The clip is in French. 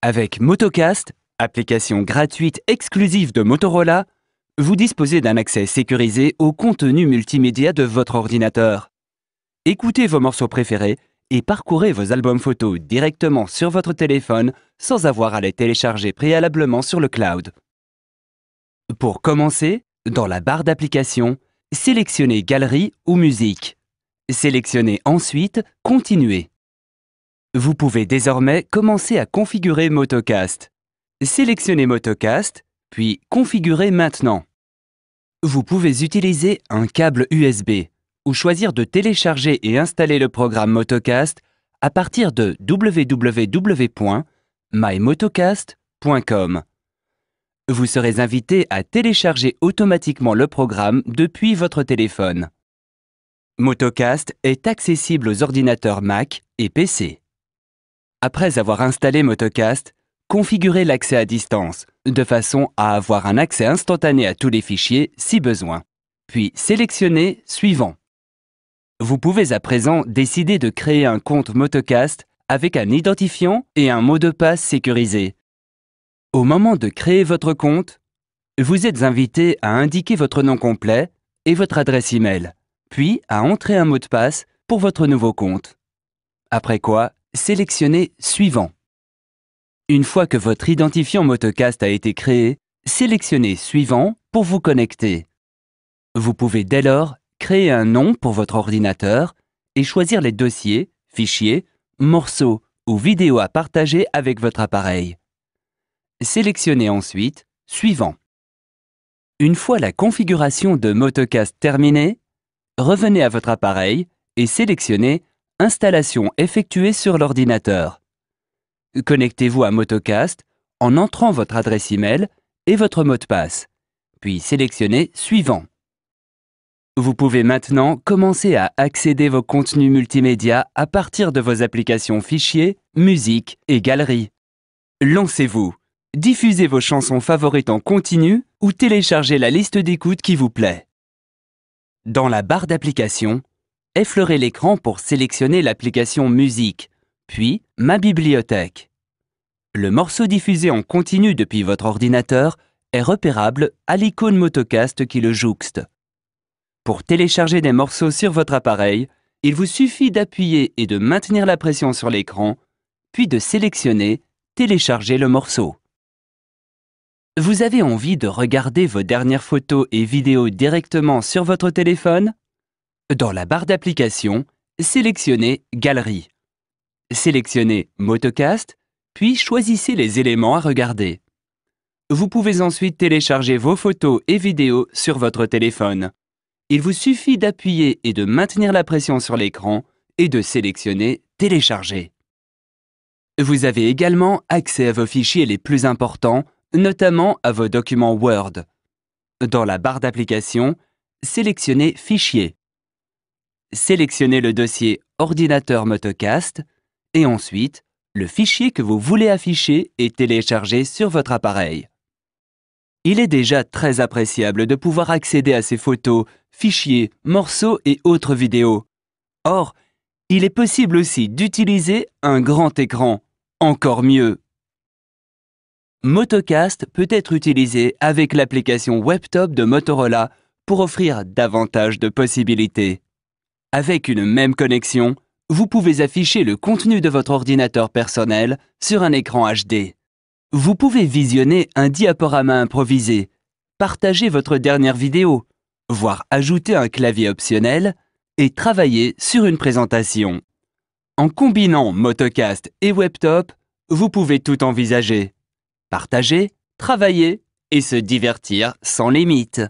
Avec Motocast, application gratuite exclusive de Motorola, vous disposez d'un accès sécurisé au contenu multimédia de votre ordinateur. Écoutez vos morceaux préférés et parcourez vos albums photos directement sur votre téléphone sans avoir à les télécharger préalablement sur le cloud. Pour commencer, dans la barre d'application, sélectionnez Galerie ou Musique. Sélectionnez ensuite Continuer. Vous pouvez désormais commencer à configurer Motocast. Sélectionnez Motocast, puis Configurer maintenant. Vous pouvez utiliser un câble USB ou choisir de télécharger et installer le programme Motocast à partir de www.mymotocast.com. Vous serez invité à télécharger automatiquement le programme depuis votre téléphone. Motocast est accessible aux ordinateurs Mac et PC. Après avoir installé Motocast, configurez l'accès à distance, de façon à avoir un accès instantané à tous les fichiers si besoin. Puis sélectionnez Suivant. Vous pouvez à présent décider de créer un compte Motocast avec un identifiant et un mot de passe sécurisé. Au moment de créer votre compte, vous êtes invité à indiquer votre nom complet et votre adresse e-mail, puis à entrer un mot de passe pour votre nouveau compte. Après quoi, sélectionnez Suivant. Une fois que votre identifiant Motocast a été créé, sélectionnez Suivant pour vous connecter. Vous pouvez dès lors créer un nom pour votre ordinateur et choisir les dossiers, fichiers, morceaux ou vidéos à partager avec votre appareil. Sélectionnez ensuite Suivant. Une fois la configuration de Motocast terminée, revenez à votre appareil et sélectionnez Installation effectuée sur l'ordinateur. Connectez-vous à Motocast en entrant votre adresse e-mail et votre mot de passe, puis sélectionnez Suivant. Vous pouvez maintenant commencer à accéder vos contenus multimédia à partir de vos applications Fichiers, Musique et Galeries. Lancez-vous, diffusez vos chansons favorites en continu ou téléchargez la liste d'écoute qui vous plaît. Dans la barre d'application, effleurez l'écran pour sélectionner l'application Musique, puis Ma bibliothèque. Le morceau diffusé en continu depuis votre ordinateur est repérable à l'icône Motocast qui le jouxte. Pour télécharger des morceaux sur votre appareil, il vous suffit d'appuyer et de maintenir la pression sur l'écran, puis de sélectionner Télécharger le morceau. Vous avez envie de regarder vos dernières photos et vidéos directement sur votre téléphone dans la barre d'application, sélectionnez Galerie. Sélectionnez Motocast, puis choisissez les éléments à regarder. Vous pouvez ensuite télécharger vos photos et vidéos sur votre téléphone. Il vous suffit d'appuyer et de maintenir la pression sur l'écran et de sélectionner Télécharger. Vous avez également accès à vos fichiers les plus importants, notamment à vos documents Word. Dans la barre d'application, sélectionnez Fichiers sélectionnez le dossier Ordinateur Motocast et ensuite le fichier que vous voulez afficher et télécharger sur votre appareil. Il est déjà très appréciable de pouvoir accéder à ces photos, fichiers, morceaux et autres vidéos. Or, il est possible aussi d'utiliser un grand écran, encore mieux. Motocast peut être utilisé avec l'application WebTop de Motorola pour offrir davantage de possibilités. Avec une même connexion, vous pouvez afficher le contenu de votre ordinateur personnel sur un écran HD. Vous pouvez visionner un diaporama improvisé, partager votre dernière vidéo, voire ajouter un clavier optionnel et travailler sur une présentation. En combinant Motocast et Webtop, vous pouvez tout envisager. Partager, travailler et se divertir sans limite.